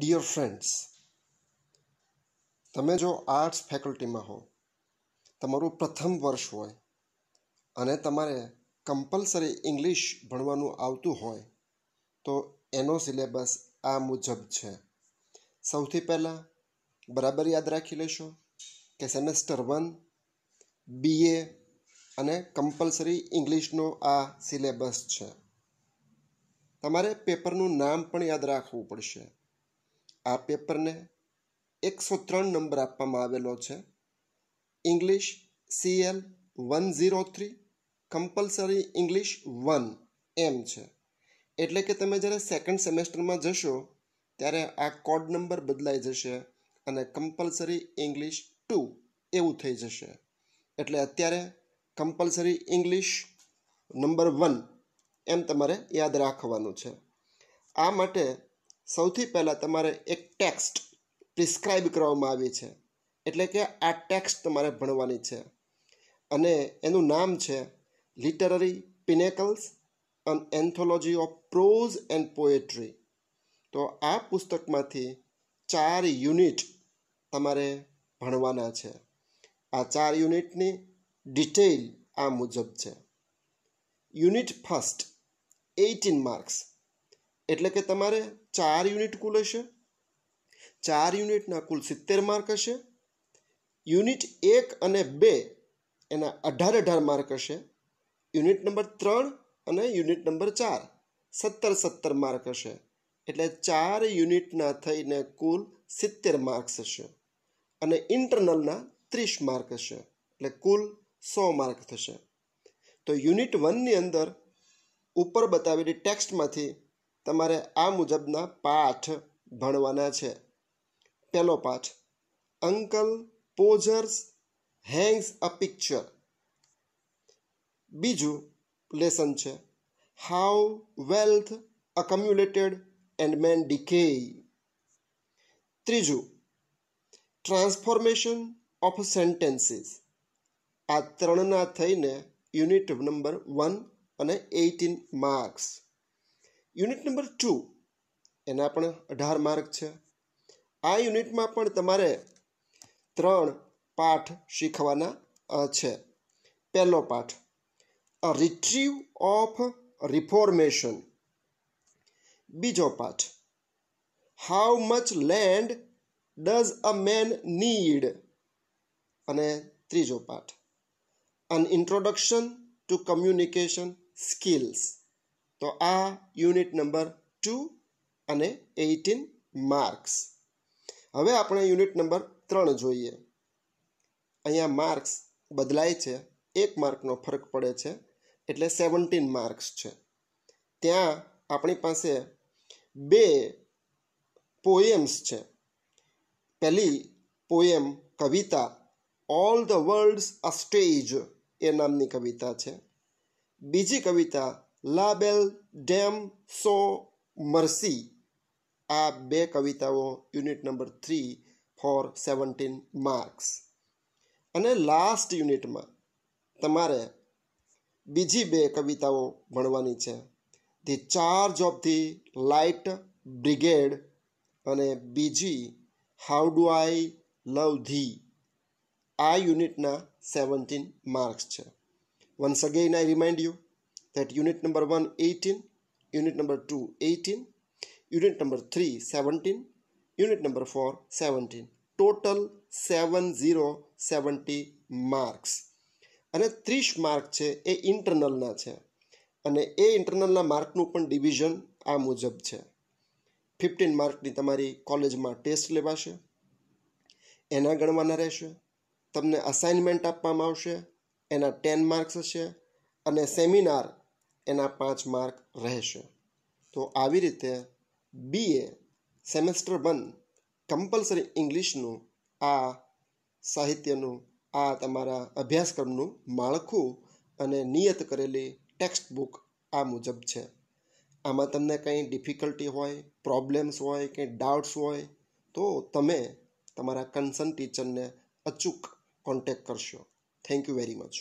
dear friends તમે જો arts ફેકલ્ટીમાં હો તમારું પ્રથમ વર્ષ હોય અને તમારે કમ્પલસરી ઇંગ્લિશ ભણવાનું આવતું હોય તો એનો સિલેબસ આ મુજબ છે સૌથી પહેલાં બરાબર યાદ રાખી લેશો કે સેમેસ્ટર વન બીએ અને કમ્પલસરી ઇંગ્લિશનો આ સિલેબસ છે તમારે પેપરનું નામ પણ યાદ રાખવું પડશે આ પેપરને એકસો ત્રણ નંબર આપવામાં આવેલો છે English CL one zero three compulsory English one એમ છે એટલે કે તમે જ્યારે સેકન્ડ સેમેસ્ટરમાં જશો ત્યારે આ કોડ નંબર બદલાઈ જશે અને કમ્પલસરી ઇંગ્લિશ ટુ એવું થઈ જશે એટલે અત્યારે કમ્પલસરી ઇંગ્લિશ નંબર વન એમ તમારે યાદ રાખવાનું છે આ માટે સૌથી પહેલાં તમારે એક ટેક્સ્ટ પ્રિસ્ક્રાઇબ કરવામાં આવી છે એટલે કે આ ટેક્સ્ટ તમારે ભણવાની છે અને એનું નામ છે literary pinnacles an anthology of prose and poetry તો આ પુસ્તકમાંથી ચાર યુનિટ તમારે ભણવાના છે આ ચાર યુનિટની ડિટેલ આ મુજબ છે યુનિટ ફર્સ્ટ એઇટીન માર્ક્સ એટલે કે તમારે ચાર યુનિટ કુલ હશે ચાર યુનિટના કુલ સિત્તેર માર્ક હશે યુનિટ એક અને બે એના અઢાર અઢાર માર્ક હશે યુનિટ નંબર ત્રણ અને યુનિટ નંબર ચાર સત્તર સત્તર માર્ક હશે એટલે ચાર યુનિટના થઈને કુલ સિત્તેર માર્ક્સ હશે અને ઇન્ટરનલના ત્રીસ માર્ક હશે એટલે કુલ સો માર્ક થશે તો યુનિટ વનની અંદર ઉપર બતાવેલી ટેક્સ્ટમાંથી તમારે આ મુજબના પાઠ ભણવાના છે પહેલો પાઠ uncle Podger hangs a picture બીજું લેસન છે how wealth accumulated and men decay ત્રીજું ટ્રાન્સફોર્મેશન ઓફ સેન્ટેન્સીસ આ ત્રણના થઈને યુનિટ નંબર વન અને eighteen marks unit number two એના પણ અઢાર માર્ક છે આ યુનિટમાં પણ તમારે ત્રણ પાઠ શીખવાના છે પહેલો પાઠ રિટ્રીવ ઓફ રિફોર્મેશન બીજો પાઠ how much land does a man need અને ત્રીજો પાઠ an introduction to communication skills તો આ યુનિટ નંબર ટુ અને એટીન માર્ક્સ હવે આપણે યુનિટ નંબર ત્રણ જોઈએ અહીંયા માર્ક્સ બદલાય છે એક માર્કનો ફરક પડે છે એટલે સેવન્ટીન માર્ક્સ છે ત્યાં આપણી પાસે બે પોએમ્સ છે પહેલી પોએમ કવિતા all the world's a stage એ નામની કવિતા છે બીજી કવિતા લાબેલ ડેમ સો મર્સી આ બે કવિતાઓ unit number three for seventeen marks અને લાસ્ટ યુનિટમાં તમારે બીજી બે કવિતાઓ ભણવાની છે the charge of the light brigade અને બીજી how do I love thee આ યુનિટના સેવન્ટીન માર્ક્સ છે once again I remind you that unit number 1 18 unit number 2 18 unit number 3 17 unit number 4 17 total seven zero seventy marks અને ત્રીસ mark છે એ ઇન્ટરનલના છે અને એ ઇન્ટરનલના માર્કનું પણ ડિવિઝન આ મુજબ છે ફિફ્ટીન માર્કની તમારી કોલેજમાં ટેસ્ટ લેવાશે એના ગણવાના રહેશે તમને અસાઇનમેન્ટ આપવામાં આવશે એના ટેન માર્ક્સ હશે અને સેમિનાર એના પાંચ માર્ક રહેશે તો આવી રીતે B A semester one compulsory ઇંગ્લિશનું આ સાહિત્યનું આ તમારા અભ્યાસક્રમનું માળખું અને નિયત કરેલી ટેક્સ્ટ બુક આ મુજબ છે આમાં તમને કંઈ ડિફિકલ્ટી હોય પ્રોબ્લેમ્સ હોય કંઈ ડાઉટ્સ હોય તો તમે તમારા કન્સર્ન ટીચરને અચૂક કોન્ટેક્ટ કરશો થેન્ક યુ વેરી મચ